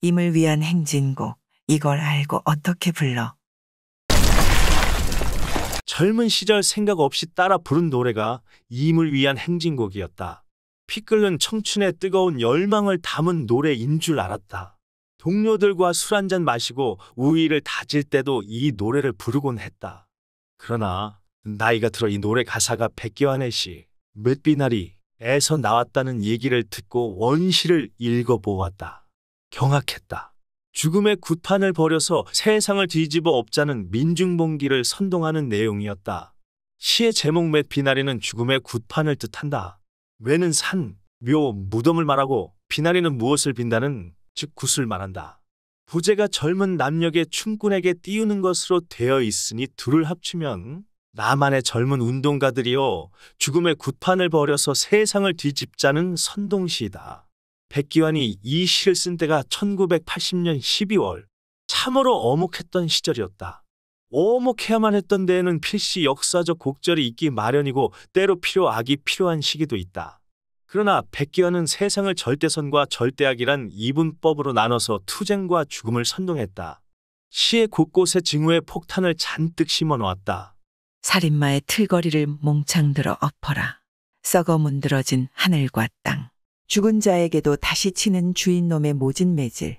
임을 위한 행진곡 이걸 알고 어떻게 불러 젊은 시절 생각 없이 따라 부른 노래가 임을 위한 행진곡이었다. 피 끓는 청춘의 뜨거운 열망을 담은 노래인 줄 알았다. 동료들과 술 한 잔 마시고 우위를 다질 때도 이 노래를 부르곤 했다. 그러나 나이가 들어 이 노래 가사가 백기환의 시 몇비나리에서 나왔다는 얘기를 듣고 원시를 읽어보았다. 경악했다. 죽음의 굿판을 버려서 세상을 뒤집어 엎자는 민중봉기를 선동하는 내용이었다. 시의 제목 맷 비나리는 죽음의 굿판을 뜻한다. 외는 산, 묘, 무덤을 말하고 비나리는 무엇을 빈다는 즉 굿을 말한다. 부제가 젊은 남녘의 춤꾼에게 띄우는 것으로 되어 있으니 둘을 합치면 나만의 젊은 운동가들이요 죽음의 굿판을 버려서 세상을 뒤집자는 선동시이다. 백기환이 이 시를 쓴 때가 1980년 12월 참으로 어묵했던 시절이었다. 어묵해야만 했던 데에는 필시 역사적 곡절이 있기 마련이고 때로 필요악이 필요한 시기도 있다. 그러나 백기환은 세상을 절대선과 절대악이란 이분법으로 나눠서 투쟁과 죽음을 선동했다. 시의 곳곳에 증오의 폭탄을 잔뜩 심어놓았다. 살인마의 틀거리를 몽창 들어 엎어라. 썩어 문드러진 하늘과 땅. 죽은 자에게도 다시 치는 주인놈의 모진 매질.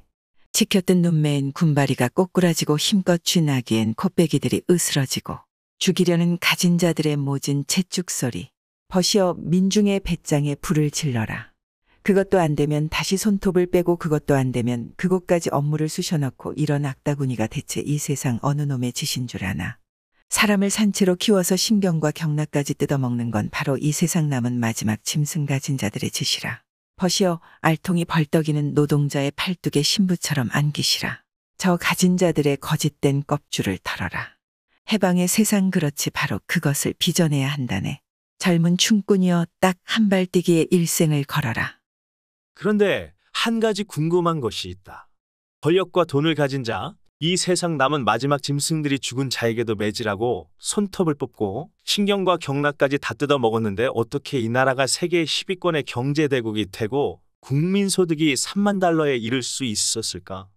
지켰던 눈매엔 군바리가 꼬꾸라지고 힘껏 쥐나기엔 코빼기들이 으스러지고 죽이려는 가진 자들의 모진 채죽 소리. 버시어 민중의 배짱에 불을 질러라. 그것도 안 되면 다시 손톱을 빼고 그것도 안 되면 그곳까지 업무를 쑤셔넣고 이런 악다구니가 대체 이 세상 어느 놈의 짓인 줄 아나. 사람을 산채로 키워서 신경과 경락까지 뜯어먹는 건 바로 이 세상 남은 마지막 짐승 가진 자들의 짓이라. 벗이어 알통이 벌떡이는 노동자의 팔뚝에 신부처럼 안기시라. 저 가진 자들의 거짓된 껍줄을 털어라. 해방의 세상 그렇지 바로 그것을 빚어내야 한다네. 젊은 춤꾼이여 딱 한 발뛰기에 일생을 걸어라. 그런데 한 가지 궁금한 것이 있다. 권력과 돈을 가진 자, 이 세상 남은 마지막 짐승들이 죽은 자에게도 매질하고 손톱을 뽑고 신경과 경락까지 다 뜯어 먹었는데 어떻게 이 나라가 세계 10위권의 경제대국이 되고 국민소득이 3만 달러에 이를 수 있었을까?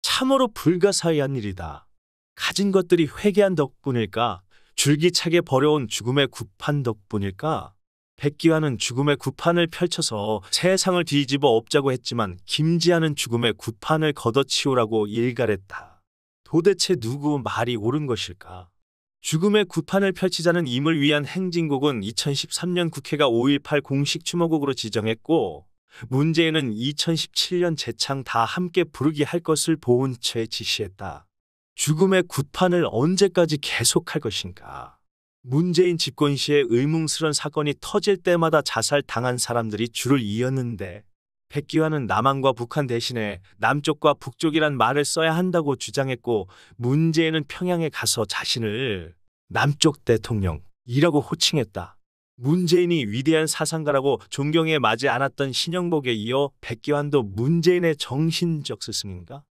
참으로 불가사의한 일이다. 가진 것들이 회개한 덕분일까? 줄기차게 버려온 죽음의 구판 덕분일까? 백기환은 죽음의 구판을 펼쳐서 세상을 뒤집어 엎자고 했지만 김지한은 죽음의 구판을 걷어치우라고 일갈했다. 도대체 누구 말이 옳은 것일까? 죽음의 구판을 펼치자는 임을 위한 행진곡은 2013년 국회가 5.18 공식 추모곡으로 지정했고 문재인은 2017년 재창 다 함께 부르기 할 것을 보은 채 지시했다. 죽음의 구판을 언제까지 계속할 것인가? 문재인 집권 시에 의문스런 사건이 터질 때마다 자살당한 사람들이 줄을 이었는데 백기화은 남한과 북한 대신에 남쪽과 북쪽이란 말을 써야 한다고 주장했고 문재인은 평양에 가서 자신을 남쪽 대통령이라고 호칭했다. 문재인이 위대한 사상가라고 존경에 맞지 않았던 신영복에 이어 백기환도 문재인의 정신적 스승인가?